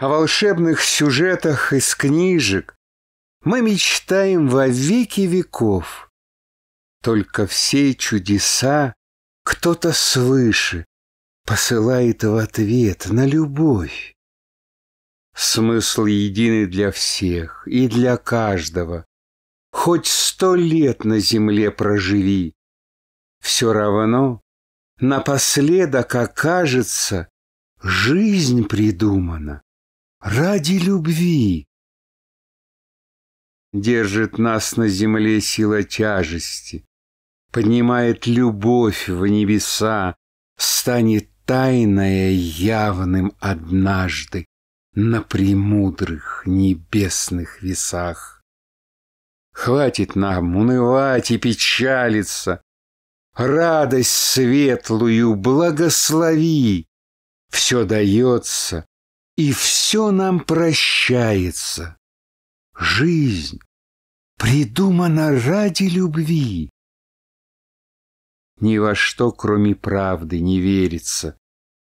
о волшебных сюжетах из книжек мы мечтаем во веки веков. Только все чудеса кто-то свыше посылает в ответ на любовь. Смысл единый для всех и для каждого. Хоть сто лет на земле проживи, все равно напоследок окажется, жизнь придумана ради любви. Держит нас на земле сила тяжести, поднимает любовь в небеса, станет тайное явным однажды на премудрых небесных весах. Хватит нам унывать и печалиться, радость светлую благослови, все дается и все нам прощается. Жизнь придумана ради любви. Ни во что, кроме правды, не верится.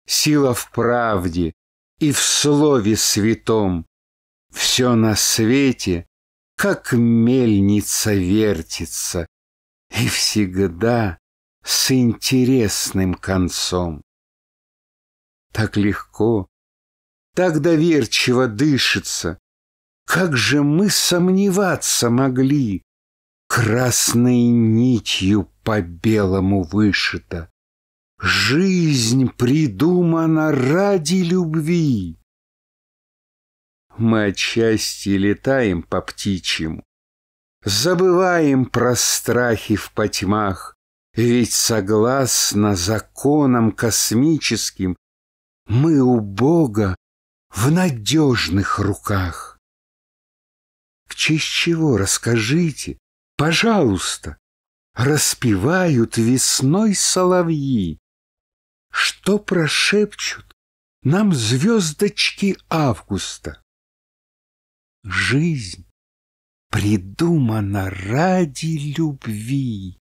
Сила в правде и в слове святом. Все на свете, как мельница вертится, И всегда с интересным концом. Так легко так доверчиво дышится. Как же мы сомневаться могли? Красной нитью по белому вышито. Жизнь придумана ради любви. Мы отчасти летаем по птичьему, Забываем про страхи в потьмах, Ведь согласно законам космическим Мы у Бога в надежных руках. В честь чего, расскажите, пожалуйста, распевают весной соловьи, что прошепчут нам звездочки августа. Жизнь придумана ради любви.